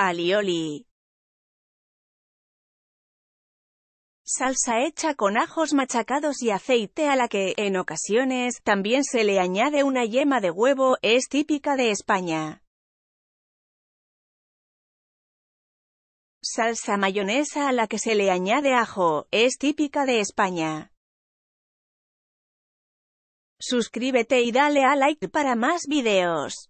alioli. Salsa hecha con ajos machacados y aceite a la que, en ocasiones, también se le añade una yema de huevo, es típica de España. Salsa mayonesa a la que se le añade ajo, es típica de España. Suscríbete y dale a like para más videos.